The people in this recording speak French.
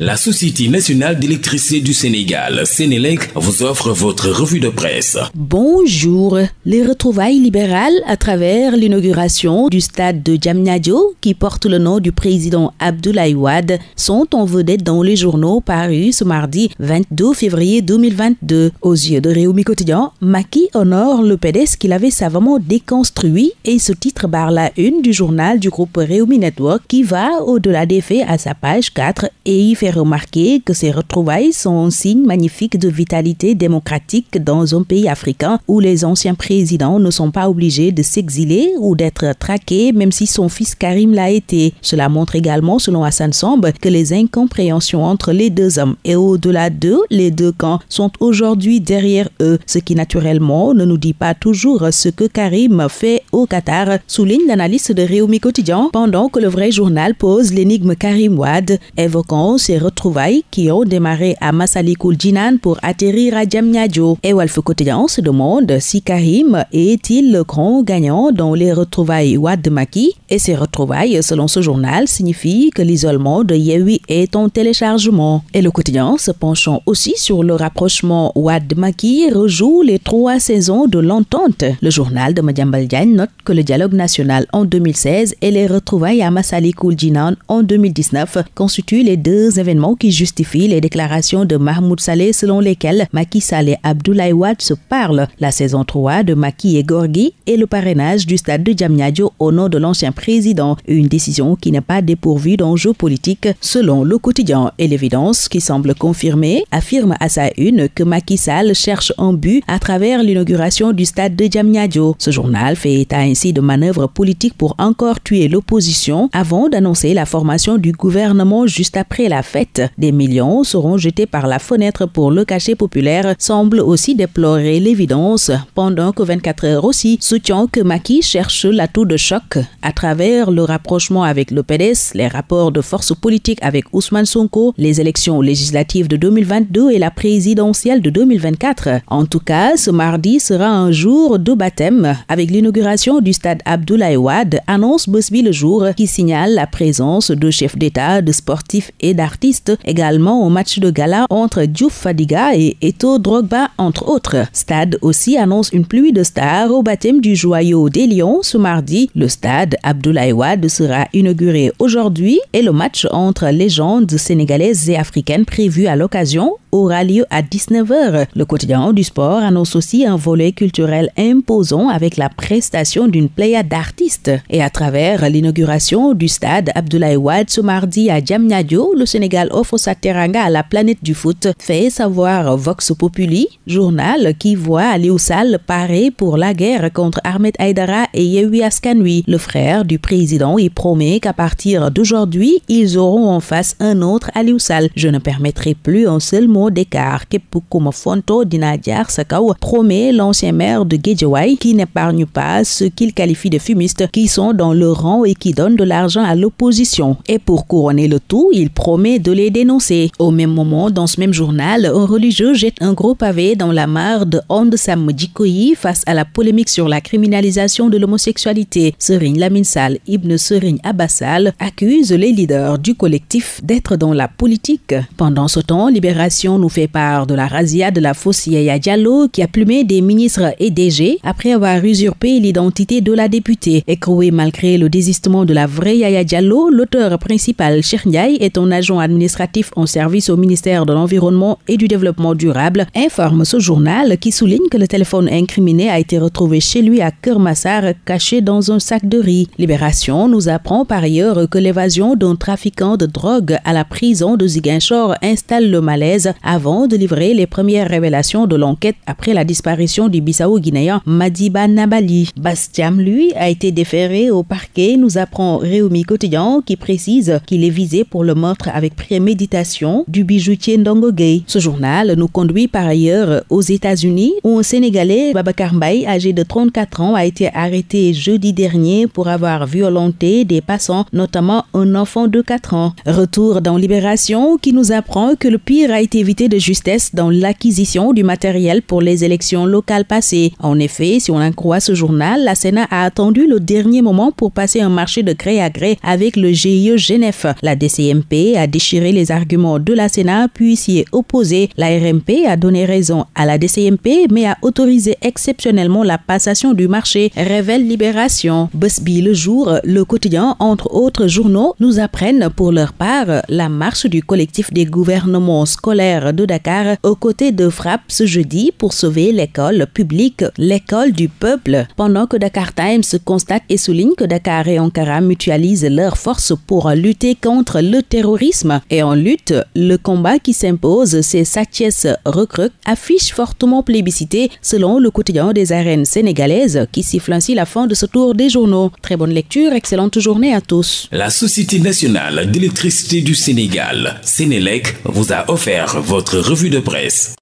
La Société nationale d'électricité du Sénégal, Sénélec, vous offre votre revue de presse. Bonjour. Les retrouvailles libérales à travers l'inauguration du stade de Djamnadio, qui porte le nom du président Abdoulaye Wade, sont en vedette dans les journaux parus ce mardi 22 février 2022. Aux yeux de Réumi Quotidien, Maki honore le PDS qu'il avait savamment déconstruit et ce titre barre la une du journal du groupe Réumi Network qui va au-delà des faits à sa page 4 et y fait remarqué remarquer que ces retrouvailles sont un signe magnifique de vitalité démocratique dans un pays africain où les anciens présidents ne sont pas obligés de s'exiler ou d'être traqués même si son fils Karim l'a été. Cela montre également, selon Hassan Somb, que les incompréhensions entre les deux hommes et au-delà d'eux, les deux camps sont aujourd'hui derrière eux, ce qui naturellement ne nous dit pas toujours ce que Karim fait au Qatar, souligne l'analyste de Réumi Quotidien, pendant que le vrai journal pose l'énigme Karim Wad, évoquant ses retrouvailles qui ont démarré à Massalikul Jinan pour atterrir à Djamnyadjo. Et Walf Quotidien se demande si Karim est-il le grand gagnant dans les retrouvailles maki Et ces retrouvailles, selon ce journal, signifient que l'isolement de Yewi est en téléchargement. Et le quotidien, se penchant aussi sur le rapprochement Wadmaki, rejoue les trois saisons de l'entente. Le journal de Madjambaldian note que le dialogue national en 2016 et les retrouvailles à Massalikul Jinan en 2019 constituent les deux événements qui justifie les déclarations de Mahmoud Saleh selon lesquelles Macky Saleh et Abdoulaye Wade se parlent. La saison 3 de Macky et Gorgui et le parrainage du stade de Djamniadjo au nom de l'ancien président. Une décision qui n'est pas dépourvue d'enjeux politiques selon le quotidien et l'évidence qui semble confirmer affirme à sa une que Macky Sall cherche un but à travers l'inauguration du stade de Djamniadjo. Ce journal fait état ainsi de manœuvres politiques pour encore tuer l'opposition avant d'annoncer la formation du gouvernement juste après la fête des millions seront jetés par la fenêtre pour le cachet populaire, semble aussi déplorer l'évidence, pendant que 24 heures aussi soutient que Maki cherche l'atout de choc à travers le rapprochement avec le PDS, les rapports de force politique avec Ousmane Sonko, les élections législatives de 2022 et la présidentielle de 2024. En tout cas, ce mardi sera un jour de baptême avec l'inauguration du stade Abdoulaye Wade, annonce Bosby le jour, qui signale la présence de chefs d'État, de sportifs et d'artistes également au match de gala entre Diouf Fadiga et Eto Drogba, entre autres. Stade aussi annonce une pluie de stars au baptême du joyau des Lions ce mardi. Le stade Abdoulaye Wade sera inauguré aujourd'hui et le match entre légendes sénégalaises et africaines prévu à l'occasion aura lieu à 19h. Le quotidien du sport annonce aussi un volet culturel imposant avec la prestation d'une pléiade d'artistes. Et à travers l'inauguration du stade Abdoulaye Wade ce mardi à Djamnadio, le Sénégal Sénégal offre teranga à la planète du foot, fait savoir Vox Populi, journal qui voit Aliou Sall parer pour la guerre contre Ahmed Haïdara et Yehui Askanui. Le frère du président y promet qu'à partir d'aujourd'hui, ils auront en face un autre Aliou Sall. Je ne permettrai plus un seul mot d'écart. Kepukumo Fonto Dinadiar Sakao promet l'ancien maire de Gedjawai qui n'épargne pas ce qu'il qualifie de fumistes qui sont dans le rang et qui donnent de l'argent à l'opposition. Et pour couronner le tout, il promet de les dénoncer. Au même moment, dans ce même journal, un religieux jette un gros pavé dans la mare de Onde Sam face à la polémique sur la criminalisation de l'homosexualité. Serine Laminsal Ibn Serine Abassal accuse les leaders du collectif d'être dans la politique. Pendant ce temps, Libération nous fait part de la razzia de la fausse Yaya Diallo qui a plumé des ministres et DG après avoir usurpé l'identité de la députée. Écroué malgré le désistement de la vraie Yaya Diallo, l'auteur principal, Cher Ndiaye, est un agent à administratif en service au ministère de l'Environnement et du Développement durable, informe ce journal qui souligne que le téléphone incriminé a été retrouvé chez lui à Kermassar, caché dans un sac de riz. Libération nous apprend par ailleurs que l'évasion d'un trafiquant de drogue à la prison de Ziguinchor installe le malaise avant de livrer les premières révélations de l'enquête après la disparition du Bissau-Guinéen Madiba Nabali. Bastiam, lui, a été déféré au parquet, nous apprend Réumi Quotidien qui précise qu'il est visé pour le meurtre avec préméditation du bijoutier Ndongo Ce journal nous conduit par ailleurs aux États-Unis où un Sénégalais, Babacar Mbaye, âgé de 34 ans, a été arrêté jeudi dernier pour avoir violenté des passants, notamment un enfant de 4 ans. Retour dans Libération qui nous apprend que le pire a été évité de justesse dans l'acquisition du matériel pour les élections locales passées. En effet, si on en croit ce journal, la Sénat a attendu le dernier moment pour passer un marché de gré à gré avec le GIE Genève. La DCMP a déchiré les arguments de la Sénat puis s'y est La RMP a donné raison à la DCMP mais a autorisé exceptionnellement la passation du marché, révèle Libération. Busby Le Jour, Le Quotidien, entre autres journaux, nous apprennent pour leur part la marche du collectif des gouvernements scolaires de Dakar aux côtés de Frappe ce jeudi pour sauver l'école publique, l'école du peuple. Pendant que Dakar Times constate et souligne que Dakar et Ankara mutualisent leurs forces pour lutter contre le terrorisme. Et en lutte, le combat qui s'impose, c'est Satches Recruc, affiche fortement plébiscité selon le quotidien des arènes sénégalaises qui siffle ainsi la fin de ce tour des journaux. Très bonne lecture, excellente journée à tous. La Société nationale d'électricité du Sénégal, Sénélec, vous a offert votre revue de presse.